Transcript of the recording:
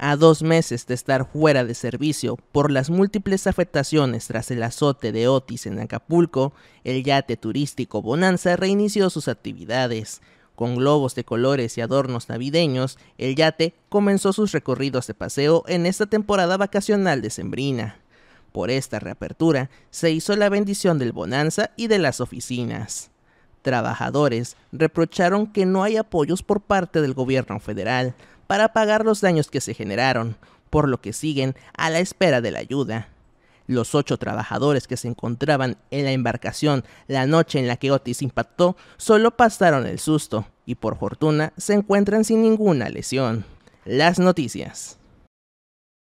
A dos meses de estar fuera de servicio por las múltiples afectaciones tras el azote de Otis en Acapulco, el yate turístico Bonanza reinició sus actividades. Con globos de colores y adornos navideños, el yate comenzó sus recorridos de paseo en esta temporada vacacional de Sembrina. Por esta reapertura se hizo la bendición del Bonanza y de las oficinas. Trabajadores reprocharon que no hay apoyos por parte del gobierno federal para pagar los daños que se generaron, por lo que siguen a la espera de la ayuda. Los ocho trabajadores que se encontraban en la embarcación la noche en la que Otis impactó solo pasaron el susto y por fortuna se encuentran sin ninguna lesión. Las noticias.